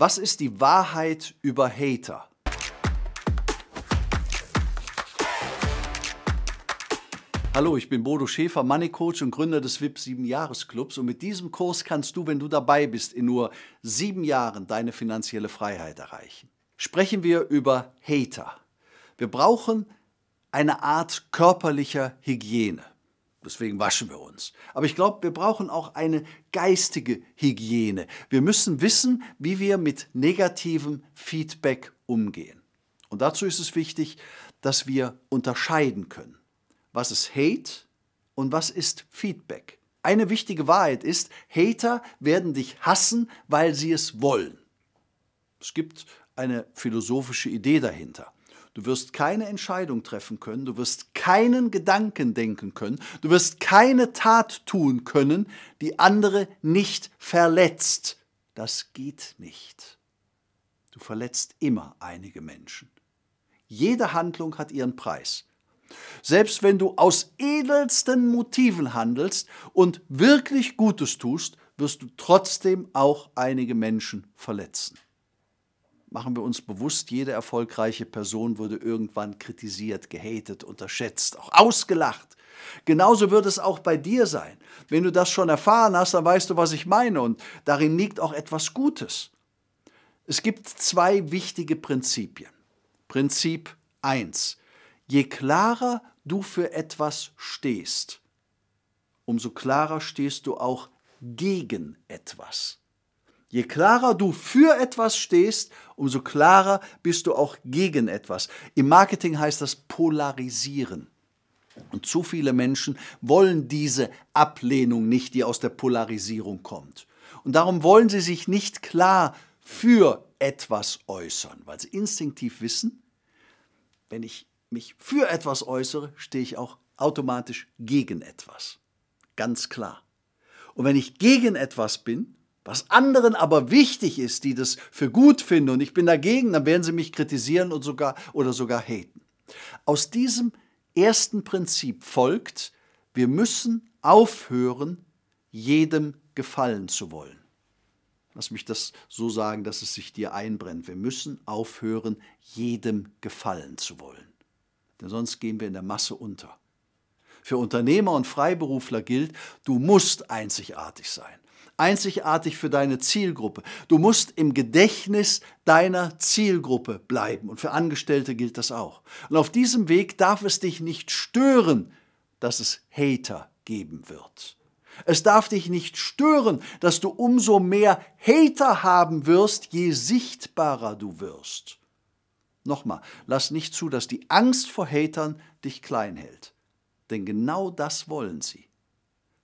Was ist die Wahrheit über Hater? Hallo, ich bin Bodo Schäfer, Money Coach und Gründer des VIP 7 Jahres Clubs und mit diesem Kurs kannst du, wenn du dabei bist, in nur sieben Jahren deine finanzielle Freiheit erreichen. Sprechen wir über Hater. Wir brauchen eine Art körperlicher Hygiene. Deswegen waschen wir uns. Aber ich glaube, wir brauchen auch eine geistige Hygiene. Wir müssen wissen, wie wir mit negativem Feedback umgehen. Und dazu ist es wichtig, dass wir unterscheiden können. Was ist Hate und was ist Feedback? Eine wichtige Wahrheit ist, Hater werden dich hassen, weil sie es wollen. Es gibt eine philosophische Idee dahinter. Du wirst keine Entscheidung treffen können, du wirst keinen Gedanken denken können, du wirst keine Tat tun können, die andere nicht verletzt. Das geht nicht. Du verletzt immer einige Menschen. Jede Handlung hat ihren Preis. Selbst wenn du aus edelsten Motiven handelst und wirklich Gutes tust, wirst du trotzdem auch einige Menschen verletzen machen wir uns bewusst, jede erfolgreiche Person würde irgendwann kritisiert, gehatet, unterschätzt, auch ausgelacht. Genauso wird es auch bei dir sein. Wenn du das schon erfahren hast, dann weißt du, was ich meine und darin liegt auch etwas Gutes. Es gibt zwei wichtige Prinzipien. Prinzip 1. Je klarer du für etwas stehst, umso klarer stehst du auch gegen etwas. Je klarer du für etwas stehst, umso klarer bist du auch gegen etwas. Im Marketing heißt das polarisieren. Und zu viele Menschen wollen diese Ablehnung nicht, die aus der Polarisierung kommt. Und darum wollen sie sich nicht klar für etwas äußern, weil sie instinktiv wissen, wenn ich mich für etwas äußere, stehe ich auch automatisch gegen etwas. Ganz klar. Und wenn ich gegen etwas bin, was anderen aber wichtig ist, die das für gut finden und ich bin dagegen, dann werden sie mich kritisieren und sogar, oder sogar haten. Aus diesem ersten Prinzip folgt, wir müssen aufhören, jedem gefallen zu wollen. Lass mich das so sagen, dass es sich dir einbrennt. Wir müssen aufhören, jedem gefallen zu wollen. Denn sonst gehen wir in der Masse unter. Für Unternehmer und Freiberufler gilt, du musst einzigartig sein einzigartig für deine Zielgruppe. Du musst im Gedächtnis deiner Zielgruppe bleiben und für Angestellte gilt das auch. Und auf diesem Weg darf es dich nicht stören, dass es Hater geben wird. Es darf dich nicht stören, dass du umso mehr Hater haben wirst, je sichtbarer du wirst. Nochmal, lass nicht zu, dass die Angst vor Hatern dich klein hält. Denn genau das wollen sie.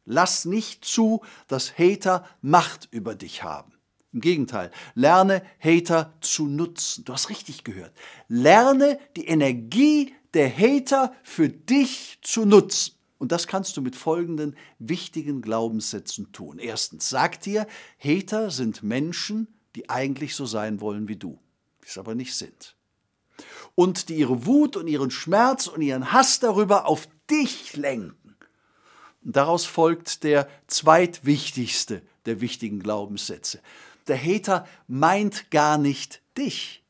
Lass nicht zu, dass Hater Macht über dich haben. Im Gegenteil, lerne Hater zu nutzen. Du hast richtig gehört. Lerne die Energie der Hater für dich zu nutzen. Und das kannst du mit folgenden wichtigen Glaubenssätzen tun. Erstens, sag dir, Hater sind Menschen, die eigentlich so sein wollen wie du, die es aber nicht sind. Und die ihre Wut und ihren Schmerz und ihren Hass darüber auf dich lenken. Und daraus folgt der zweitwichtigste der wichtigen Glaubenssätze. Der Hater meint gar nicht dich,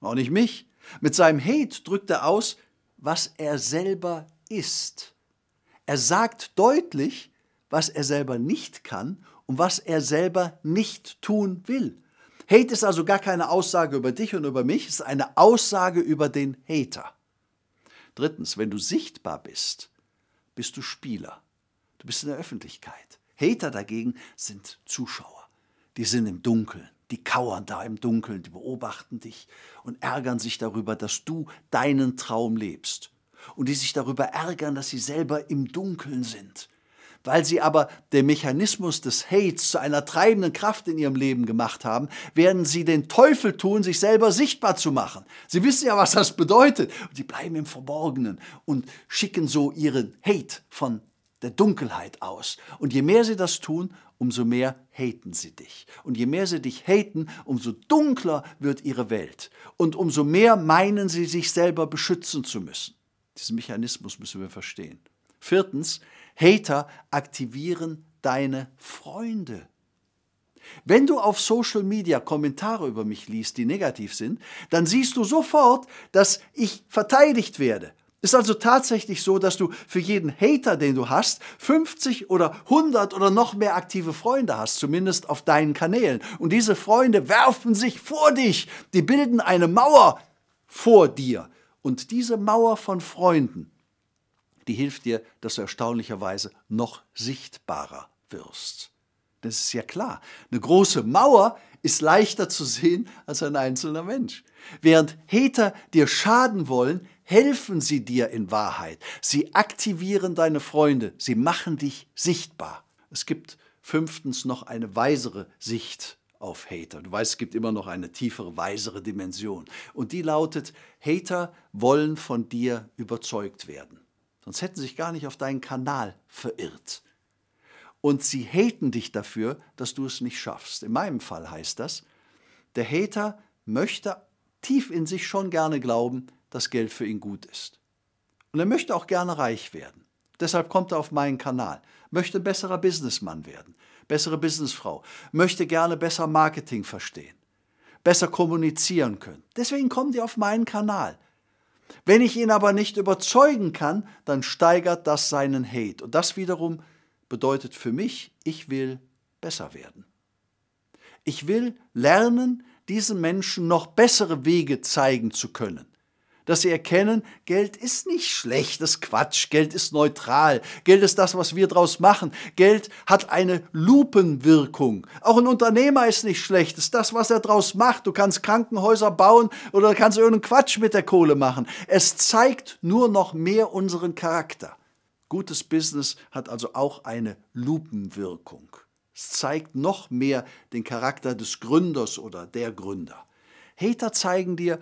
auch nicht mich. Mit seinem Hate drückt er aus, was er selber ist. Er sagt deutlich, was er selber nicht kann und was er selber nicht tun will. Hate ist also gar keine Aussage über dich und über mich, es ist eine Aussage über den Hater. Drittens, wenn du sichtbar bist, bist du Spieler. Du bist in der Öffentlichkeit. Hater dagegen sind Zuschauer. Die sind im Dunkeln. Die kauern da im Dunkeln, die beobachten dich und ärgern sich darüber, dass du deinen Traum lebst. Und die sich darüber ärgern, dass sie selber im Dunkeln sind. Weil sie aber den Mechanismus des Hates zu einer treibenden Kraft in ihrem Leben gemacht haben, werden sie den Teufel tun, sich selber sichtbar zu machen. Sie wissen ja, was das bedeutet. Und sie bleiben im Verborgenen und schicken so ihren Hate von der Dunkelheit aus. Und je mehr sie das tun, umso mehr haten sie dich. Und je mehr sie dich haten, umso dunkler wird ihre Welt. Und umso mehr meinen sie, sich selber beschützen zu müssen. Diesen Mechanismus müssen wir verstehen. Viertens, Hater aktivieren deine Freunde. Wenn du auf Social Media Kommentare über mich liest, die negativ sind, dann siehst du sofort, dass ich verteidigt werde, ist also tatsächlich so, dass du für jeden Hater, den du hast, 50 oder 100 oder noch mehr aktive Freunde hast, zumindest auf deinen Kanälen. Und diese Freunde werfen sich vor dich. Die bilden eine Mauer vor dir. Und diese Mauer von Freunden, die hilft dir, dass du erstaunlicherweise noch sichtbarer wirst. Das ist ja klar. Eine große Mauer ist leichter zu sehen als ein einzelner Mensch. Während Hater dir schaden wollen, helfen sie dir in Wahrheit. Sie aktivieren deine Freunde. Sie machen dich sichtbar. Es gibt fünftens noch eine weisere Sicht auf Hater. Du weißt, es gibt immer noch eine tiefere, weisere Dimension. Und die lautet, Hater wollen von dir überzeugt werden. Sonst hätten sie sich gar nicht auf deinen Kanal verirrt. Und sie haten dich dafür, dass du es nicht schaffst. In meinem Fall heißt das, der Hater möchte tief in sich schon gerne glauben, dass Geld für ihn gut ist. Und er möchte auch gerne reich werden. Deshalb kommt er auf meinen Kanal, möchte ein besserer Businessmann werden, bessere Businessfrau, möchte gerne besser Marketing verstehen, besser kommunizieren können. Deswegen kommen die auf meinen Kanal. Wenn ich ihn aber nicht überzeugen kann, dann steigert das seinen Hate. Und das wiederum bedeutet für mich, ich will besser werden. Ich will lernen, diesen Menschen noch bessere Wege zeigen zu können dass sie erkennen, Geld ist nicht schlechtes Quatsch, Geld ist neutral, Geld ist das, was wir draus machen, Geld hat eine Lupenwirkung. Auch ein Unternehmer ist nicht schlecht, ist das, was er draus macht. Du kannst Krankenhäuser bauen oder kannst irgendeinen Quatsch mit der Kohle machen. Es zeigt nur noch mehr unseren Charakter. Gutes Business hat also auch eine Lupenwirkung. Es zeigt noch mehr den Charakter des Gründers oder der Gründer. Hater zeigen dir,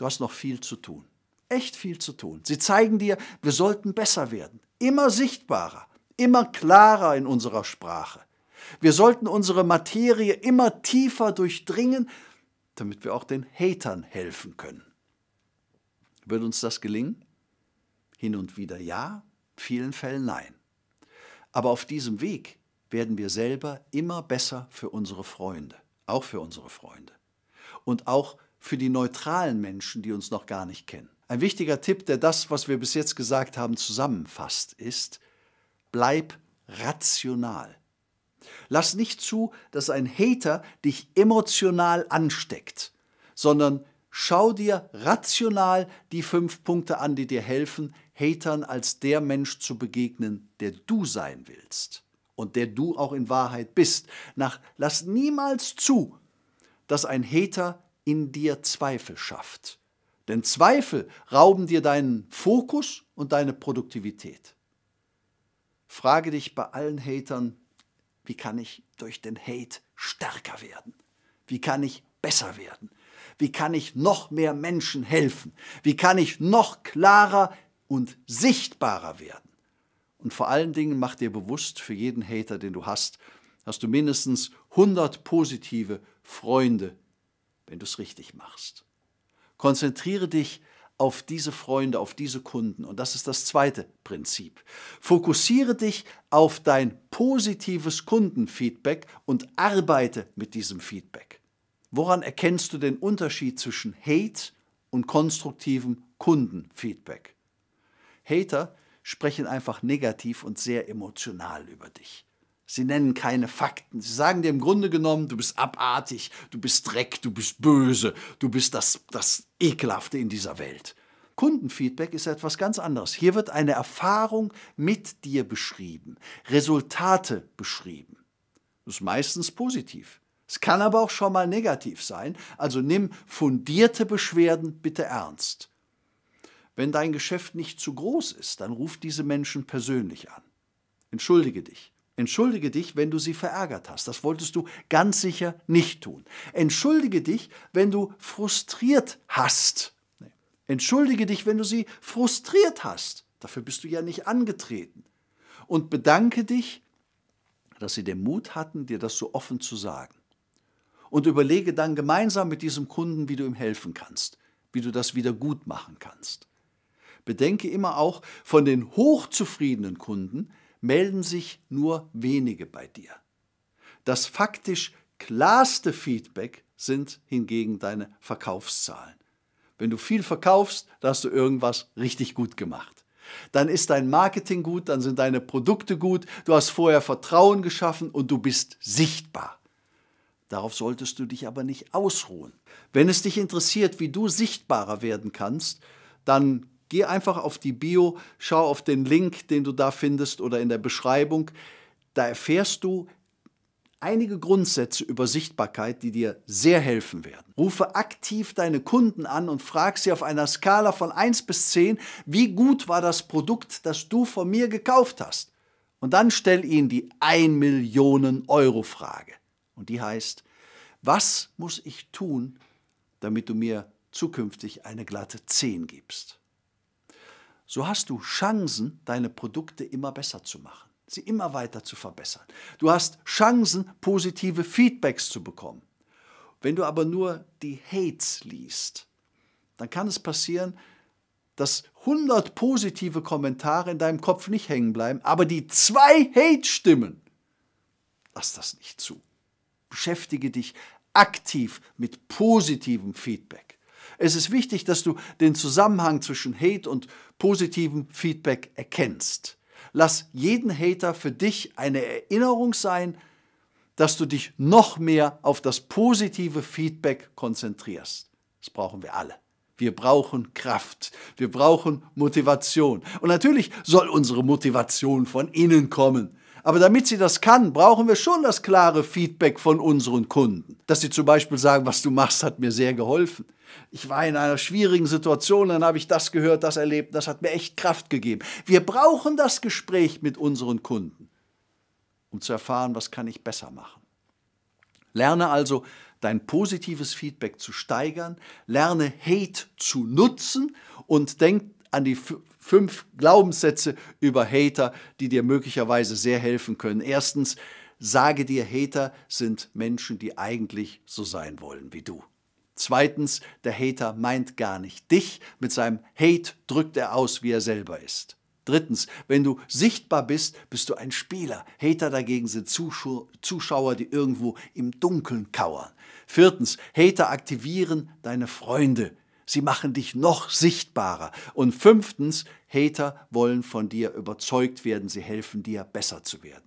du hast noch viel zu tun. Echt viel zu tun. Sie zeigen dir, wir sollten besser werden. Immer sichtbarer, immer klarer in unserer Sprache. Wir sollten unsere Materie immer tiefer durchdringen, damit wir auch den Hatern helfen können. Wird uns das gelingen? Hin und wieder ja, in vielen Fällen nein. Aber auf diesem Weg werden wir selber immer besser für unsere Freunde, auch für unsere Freunde. Und auch für für die neutralen Menschen, die uns noch gar nicht kennen. Ein wichtiger Tipp, der das, was wir bis jetzt gesagt haben, zusammenfasst, ist, bleib rational. Lass nicht zu, dass ein Hater dich emotional ansteckt, sondern schau dir rational die fünf Punkte an, die dir helfen, Hatern als der Mensch zu begegnen, der du sein willst und der du auch in Wahrheit bist. Nach, lass niemals zu, dass ein Hater in dir Zweifel schafft. Denn Zweifel rauben dir deinen Fokus und deine Produktivität. Frage dich bei allen Hatern, wie kann ich durch den Hate stärker werden? Wie kann ich besser werden? Wie kann ich noch mehr Menschen helfen? Wie kann ich noch klarer und sichtbarer werden? Und vor allen Dingen mach dir bewusst, für jeden Hater, den du hast, hast du mindestens 100 positive Freunde wenn du es richtig machst. Konzentriere dich auf diese Freunde, auf diese Kunden. Und das ist das zweite Prinzip. Fokussiere dich auf dein positives Kundenfeedback und arbeite mit diesem Feedback. Woran erkennst du den Unterschied zwischen Hate und konstruktivem Kundenfeedback? Hater sprechen einfach negativ und sehr emotional über dich. Sie nennen keine Fakten. Sie sagen dir im Grunde genommen, du bist abartig, du bist Dreck, du bist böse, du bist das, das Ekelhafte in dieser Welt. Kundenfeedback ist etwas ganz anderes. Hier wird eine Erfahrung mit dir beschrieben, Resultate beschrieben. Das ist meistens positiv. Es kann aber auch schon mal negativ sein. Also nimm fundierte Beschwerden bitte ernst. Wenn dein Geschäft nicht zu groß ist, dann ruf diese Menschen persönlich an. Entschuldige dich. Entschuldige dich, wenn du sie verärgert hast. Das wolltest du ganz sicher nicht tun. Entschuldige dich, wenn du frustriert hast. Entschuldige dich, wenn du sie frustriert hast. Dafür bist du ja nicht angetreten. Und bedanke dich, dass sie den Mut hatten, dir das so offen zu sagen. Und überlege dann gemeinsam mit diesem Kunden, wie du ihm helfen kannst, wie du das wieder gut machen kannst. Bedenke immer auch, von den hochzufriedenen Kunden melden sich nur wenige bei dir. Das faktisch klarste Feedback sind hingegen deine Verkaufszahlen. Wenn du viel verkaufst, dann hast du irgendwas richtig gut gemacht. Dann ist dein Marketing gut, dann sind deine Produkte gut, du hast vorher Vertrauen geschaffen und du bist sichtbar. Darauf solltest du dich aber nicht ausruhen. Wenn es dich interessiert, wie du sichtbarer werden kannst, dann Geh einfach auf die Bio, schau auf den Link, den du da findest oder in der Beschreibung. Da erfährst du einige Grundsätze über Sichtbarkeit, die dir sehr helfen werden. Rufe aktiv deine Kunden an und frag sie auf einer Skala von 1 bis 10, wie gut war das Produkt, das du von mir gekauft hast. Und dann stell ihnen die 1 Millionen Euro Frage. Und die heißt, was muss ich tun, damit du mir zukünftig eine glatte 10 gibst? so hast du Chancen, deine Produkte immer besser zu machen, sie immer weiter zu verbessern. Du hast Chancen, positive Feedbacks zu bekommen. Wenn du aber nur die Hates liest, dann kann es passieren, dass 100 positive Kommentare in deinem Kopf nicht hängen bleiben, aber die zwei Hate-Stimmen, lass das nicht zu. Beschäftige dich aktiv mit positivem Feedback. Es ist wichtig, dass du den Zusammenhang zwischen Hate und positivem Feedback erkennst. Lass jeden Hater für dich eine Erinnerung sein, dass du dich noch mehr auf das positive Feedback konzentrierst. Das brauchen wir alle. Wir brauchen Kraft, wir brauchen Motivation. Und natürlich soll unsere Motivation von innen kommen. Aber damit sie das kann, brauchen wir schon das klare Feedback von unseren Kunden. Dass sie zum Beispiel sagen, was du machst, hat mir sehr geholfen. Ich war in einer schwierigen Situation, dann habe ich das gehört, das erlebt, das hat mir echt Kraft gegeben. Wir brauchen das Gespräch mit unseren Kunden, um zu erfahren, was kann ich besser machen. Lerne also, dein positives Feedback zu steigern, lerne Hate zu nutzen und denk an die fünf Glaubenssätze über Hater, die dir möglicherweise sehr helfen können. Erstens, sage dir, Hater sind Menschen, die eigentlich so sein wollen wie du. Zweitens, der Hater meint gar nicht dich. Mit seinem Hate drückt er aus, wie er selber ist. Drittens, wenn du sichtbar bist, bist du ein Spieler. Hater dagegen sind Zuschauer, die irgendwo im Dunkeln kauern. Viertens, Hater aktivieren deine Freunde sie machen dich noch sichtbarer. Und fünftens, Hater wollen von dir überzeugt werden, sie helfen dir, besser zu werden.